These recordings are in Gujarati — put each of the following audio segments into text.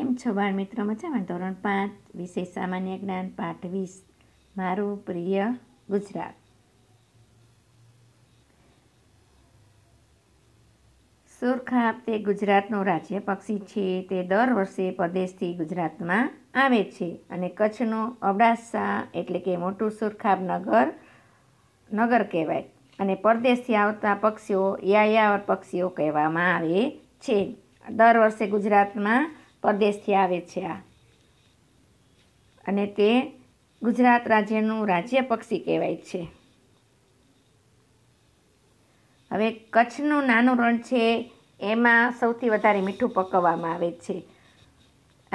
કેમ છો બાળ મિત્રો મજામાં ધોરણ પાંચ વિશે સામાન્ય જ્ઞાન પાઠ વીસ મારું પ્રિય ગુજરાત સુરખાબ તે ગુજરાતનું રાજ્ય પક્ષી છે તે દર વર્ષે પરદેશથી ગુજરાતમાં આવે છે અને કચ્છનું અબડાસા એટલે કે મોટું સુરખાબ નગર નગર કહેવાય અને પરદેશથી આવતા પક્ષીઓ યાયાવર પક્ષીઓ કહેવામાં આવે છે દર વર્ષે ગુજરાતમાં પરદેશથી આવે છે આ અને તે ગુજરાત રાજ્યનું રાજ્ય પક્ષી કહેવાય છે હવે કચ્છનું નાનું રણ છે એમાં સૌથી વધારે મીઠું પકવવામાં આવે છે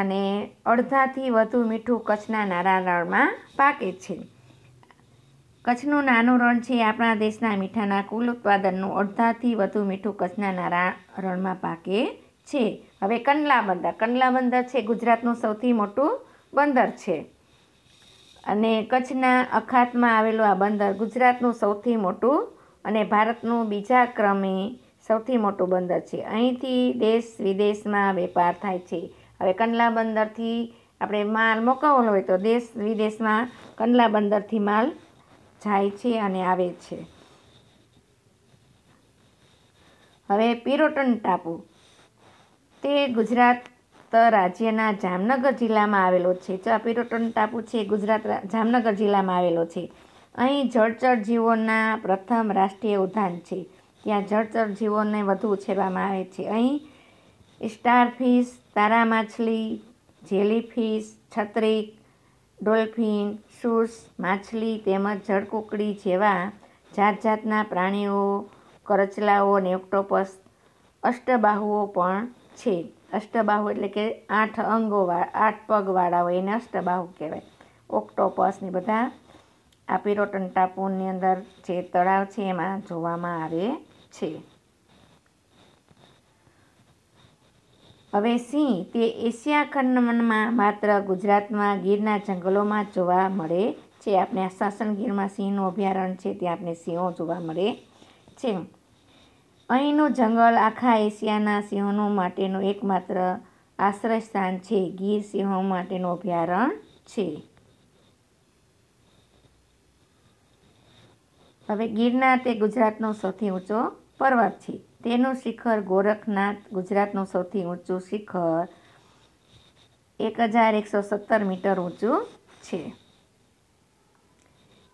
અને અડધાથી વધુ મીઠું કચ્છના નાના રણમાં પાકે છે કચ્છનું નાનું રણ છે આપણા દેશના મીઠાના કુલ ઉત્પાદનનું અડધાથી વધુ મીઠું કચ્છના નારા રણમાં પાકે છે હવે કંડલા બંદર કંડલા બંદર છે ગુજરાતનું સૌથી મોટું બંદર છે અને કચ્છના અખાતમાં આવેલું આ બંદર ગુજરાતનું સૌથી મોટું અને ભારતનું બીજા ક્રમે સૌથી મોટું બંદર છે અહીંથી દેશ વિદેશમાં વેપાર થાય છે હવે કંડલા બંદરથી આપણે માલ મોકલવો હોય તો દેશ વિદેશમાં કંડલા બંદરથી માલ જાય છે અને આવે છે હવે પિરોટન ટાપુ તે ગુજરાત રાજ્યના જામનગર જિલ્લામાં આવેલો છે ચાપીરોટન ટાપુ છે ગુજરાત જામનગર જિલ્લામાં આવેલો છે અહીં જળચર જીવોના પ્રથમ રાષ્ટ્રીય ઉદ્યાન છે ત્યાં જળચર જીવોને વધુ ઉછેરવામાં આવે છે અહીં સ્ટારફિશ તારા માછલી જેલીફિશ છત્રીક ડોલ્ફિન શૂસ માછલી તેમજ જળકુકડી જેવા જાત જાતના પ્રાણીઓ કરચલાઓ નેક્ટોપસ અષ્ટબાહુઓ પણ છે અષ્ટબાહુ એટલે કે આઠ અંગોવાળા આઠ પગવાળા હોય એને અષ્ટબાહુ કહેવાય ઓક્ટોપસની બધા આ પિરોટન ટાપુની અંદર જે તળાવ છે એમાં જોવામાં આવે છે હવે સિંહ તે એશિયા ખંડમાં માત્ર ગુજરાતમાં ગીરના જંગલોમાં જોવા મળે છે આપણે આ સાસણ ગીરમાં સિંહનું અભયારણ્ય છે ત્યાં આપણે સિંહો જોવા મળે છે અહીંનું જંગલ આખા એશિયાના સિંહનો માટેનું એકમાત્ર આશ્રય સ્થાન છે ગીર સિંહો માટેનું અભયારણ્ય છે હવે ગીરનાથ એ ગુજરાતનો સૌથી ઊંચો પર્વત છે તેનું શિખર ગોરખનાથ ગુજરાતનું સૌથી ઊંચું શિખર એક હજાર એકસો સત્તર મીટર ઊંચું છે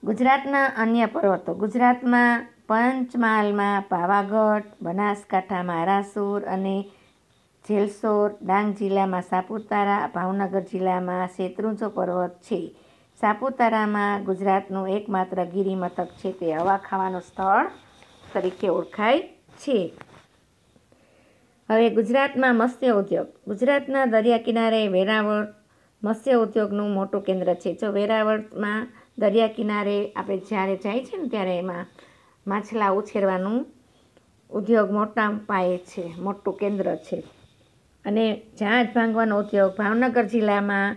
ગુજરાતના અન્ય પર્વતો ગુજરાતમાં પંચમહાલમાં પાવાગઢ બનાસકાંઠામાં આરાસુર અને જેલસોર ડાંગ જિલ્લામાં સાપુતારા ભાવનગર જિલ્લામાં શેત્રુંજો પર્વત છે સાપુતારામાં ગુજરાતનું એકમાત્ર ગિરિમથક છે તે હવા ખાવાનું સ્થળ તરીકે ઓળખાય છે હવે ગુજરાતમાં મત્સ્ય ઉદ્યોગ ગુજરાતના દરિયા કિનારે વેરાવળ મત્સ્ય ઉદ્યોગનું મોટું કેન્દ્ર છે જો વેરાવળમાં દરિયા કિનારે આપણે જ્યારે જાય છે ને ત્યારે એમાં માછલા ઉછેરવાનું ઉદ્યોગ મોટા પાયે છે મોટું કેન્દ્ર છે અને જહાજ ભાંગવાનો ઉદ્યોગ ભાવનગર જિલ્લામાં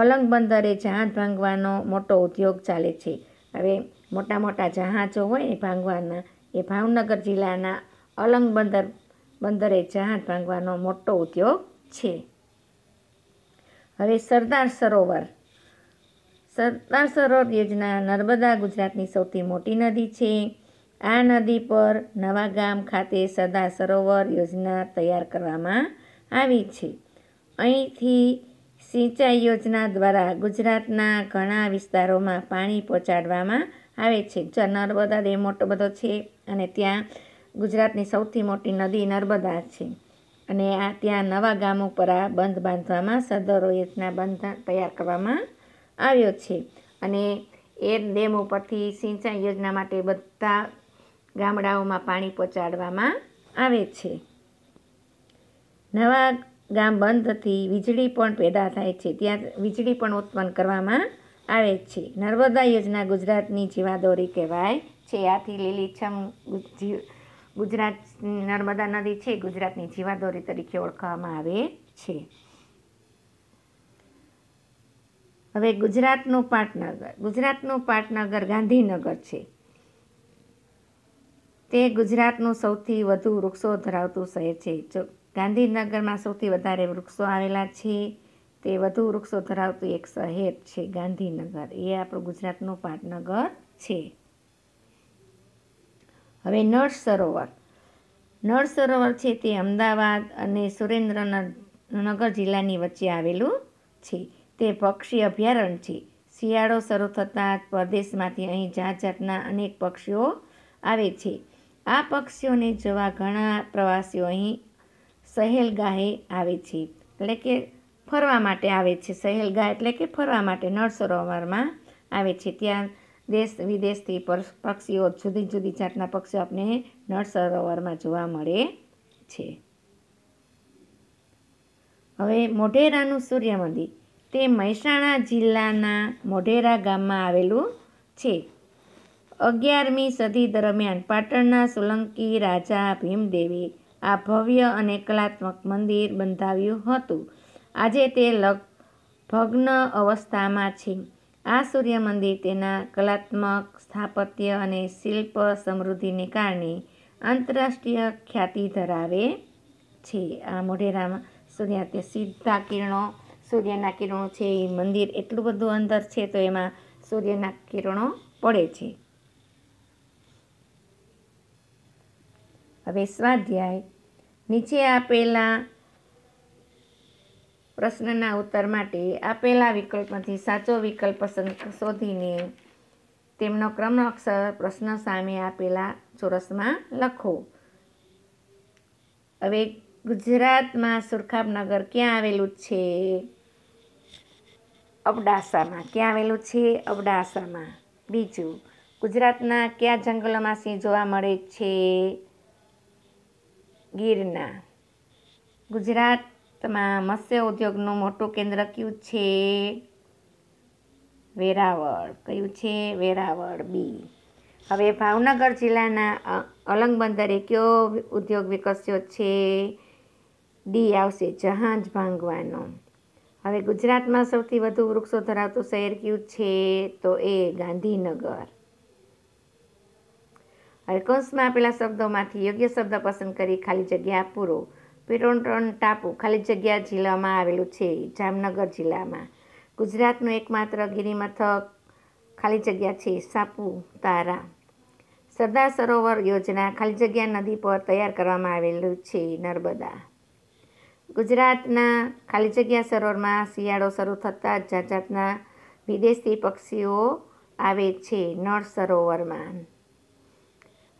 અલંગ બંદરે જહાજ ભાંગવાનો મોટો ઉદ્યોગ ચાલે છે હવે મોટા મોટા જહાજો હોય એ ભાંગવાના એ ભાવનગર જિલ્લાના અલંગ બંદર બંદરે જહાજ ભાંગવાનો મોટો ઉદ્યોગ છે હવે સરદાર સરોવર સરદાર સરોવર યોજના નર્મદા ગુજરાતની સૌથી મોટી નદી છે આ નદી પર નવા ગામ ખાતે સદા સરોવર યોજના તૈયાર કરવામાં આવી છે અહીંથી સિંચાઈ યોજના દ્વારા ગુજરાતના ઘણા વિસ્તારોમાં પાણી પહોંચાડવામાં આવે છે જ્યાં નર્મદા ડેમ મોટો બધો છે અને ત્યાં ગુજરાતની સૌથી મોટી નદી નર્મદા છે અને આ ત્યાં નવા ગામો પર આ બંધ બાંધવામાં સદરો યોજના બંધ તૈયાર કરવામાં આવ્યો છે અને એ ડેમ ઉપરથી સિંચાઈ યોજના માટે બધા ગામડાઓમાં પાણી પહોંચાડવામાં આવે છે નવા ગામ બંધથી વીજળી પણ પેદા થાય છે ત્યાં વીજળી પણ ઉત્પન્ન કરવામાં આવે છે નર્મદા યોજના ગુજરાતની જીવાદોરી કહેવાય છે આથી લીલીછમ ગુજરાત નર્મદા નદી છે ગુજરાતની જીવાદોરી તરીકે ઓળખવામાં આવે છે હવે ગુજરાતનું પાટનગર ગુજરાતનું પાટનગર ગાંધીનગર છે તે ગુજરાતનું સૌથી વધુ વૃક્ષો ધરાવતું શહેર છે જો ગાંધીનગરમાં સૌથી વધારે વૃક્ષો આવેલા છે તે વધુ વૃક્ષો ધરાવતું એક શહેર છે ગાંધીનગર એ આપણું ગુજરાતનું પાટનગર છે હવે નળ સરોવર નળ સરોવર છે તે અમદાવાદ અને સુરેન્દ્રનગર જિલ્લાની વચ્ચે આવેલું છે તે પક્ષી અભયારણ્ય છે શિયાળો શરૂ થતાં પરદેશમાંથી અહીં જાત જાતના અનેક પક્ષીઓ આવે છે આ પક્ષીઓને જોવા ઘણા પ્રવાસીઓ અહીં સહેલગાહે આવે છે એટલે કે ફરવા માટે આવે છે સહેલગાહ એટલે કે ફરવા માટે નળ સરોવરમાં આવે છે ત્યાં દેશ વિદેશથી પક્ષીઓ જુદી જુદી જાતના પક્ષીઓ આપણે નળ સરોવરમાં જોવા મળે છે હવે મોઢેરાનું સૂર્ય મંદિર તે મહેસાણા જિલ્લાના મોઢેરા ગામમાં આવેલું છે અગિયારમી સદી દરમિયાન પાટણના સોલંકી રાજા ભીમદેવે આ ભવ્ય અને કલાત્મક મંદિર બંધાવ્યું હતું આજે તે ભગ્ન અવસ્થામાં છે આ સૂર્ય મંદિર તેના કલાત્મક સ્થાપત્ય અને શિલ્પ સમૃદ્ધિને કારણે આંતરરાષ્ટ્રીય ખ્યાતિ ધરાવે છે આ મોઢેરામાં સૂર્યા તે સીધા કિરણો સૂર્યના કિરણો છે એ મંદિર એટલું બધું અંદર છે તો એમાં સૂર્યના કિરણો પડે છે હવે સ્વાધ્યાય નીચે આપેલા પ્રશ્નના ઉત્તર માટે આપેલા વિકલ્પમાંથી સાચો વિકલ્પ પસંદ શોધીને તેમનો ક્રમઅક્ષર પ્રશ્ન સામે આપેલા ચોરસમાં લખો હવે ગુજરાતમાં સુરખાબનગર ક્યાં આવેલું છે અબડાસામાં ક્યાં આવેલું છે અબડાસામાં બીજું ગુજરાતના કયા જંગલોમાં સિંહ જોવા મળે છે ગીરના ગુજરાતમાં મત્સ્ય ઉદ્યોગનું મોટું કેન્દ્ર કયું છે વેરાવળ કયું છે વેરાવળ બી હવે ભાવનગર જિલ્લાના અલંગ બંદરે કયો ઉદ્યોગ વિકસ્યો છે ડી આવશે જહાજ ભાંગવાનો હવે ગુજરાતમાં સૌથી વધુ વૃક્ષો ધરાવતું શહેર કયું છે તો એ ગાંધીનગર હવે આપેલા શબ્દોમાંથી યોગ્ય શબ્દ પસંદ કરી ખાલી જગ્યા પૂરો પિરોટન ટાપુ ખાલી જગ્યા જિલ્લામાં આવેલું છે જામનગર જિલ્લામાં ગુજરાતનું એકમાત્ર ગિરિમથક ખાલી જગ્યા છે સાપુતારા સરદાર સરોવર યોજના ખાલી જગ્યા નદી પર તૈયાર કરવામાં આવેલું છે નર્મદા ગુજરાતના ખાલી જગ્યા સરોવરમાં શિયાળો શરૂ થતાં જાત જાતના વિદેશી પક્ષીઓ આવે છે નળ સરોવરમાં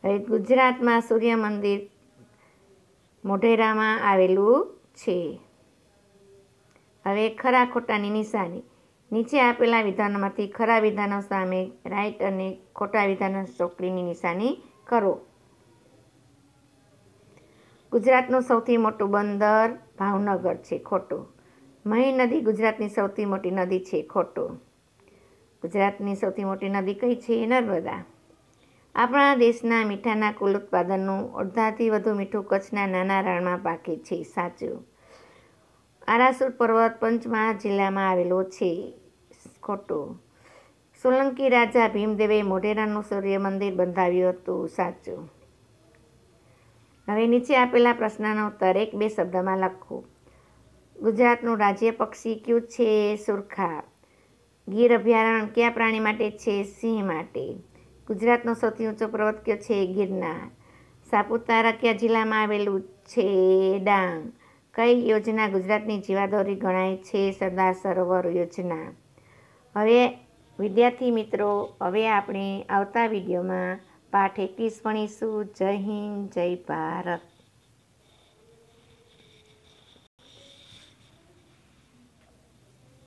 હવે ગુજરાતમાં સૂર્ય મંદિર મોઢેરામાં આવેલું છે હવે ખરા ખોટાની નિશાની નીચે આપેલા વિધાનોમાંથી ખરા વિધાનો સામે રાઈટ અને ખોટા વિધાનો ચોકડીની નિશાની કરો ગુજરાતનું સૌથી મોટું બંદર ભાવનગર છે ખોટું મહી નદી ગુજરાતની સૌથી મોટી નદી છે ખોટું ગુજરાતની સૌથી મોટી નદી કઈ છે નર્મદા આપણા દેશના મીઠાના કુલ ઉત્પાદનનું અડધાથી વધુ મીઠું કચ્છના નાના રણમાં પાકે છે સાચું આરાસુર પર્વત પંચમહાલ જિલ્લામાં આવેલો છે ખોટું સોલંકી રાજા ભીમદેવે મોઢેરાનું સૂર્ય મંદિર બંધાવ્યું હતું સાચું હવે નીચે આપેલા પ્રશ્નનો ઉત્તર એક બે શબ્દમાં લખો ગુજરાતનું રાજ્ય પક્ષી ક્યું છે સુરખા ગીર અભયારણ્ય કયા પ્રાણી માટે છે સિંહ માટે ગુજરાતનો સૌથી ઊંચો પર્વત કયો છે ગિરનાર સાપુતારા કયા જિલ્લામાં આવેલું છે ડાંગ કઈ યોજના ગુજરાતની જીવાદોરી ગણાય છે સરદાર સરોવર યોજના હવે વિદ્યાર્થી મિત્રો હવે આપણે આવતા વિડીયોમાં પાઠ એકવીસ ભણીશું જય હિન્દ જય ભારત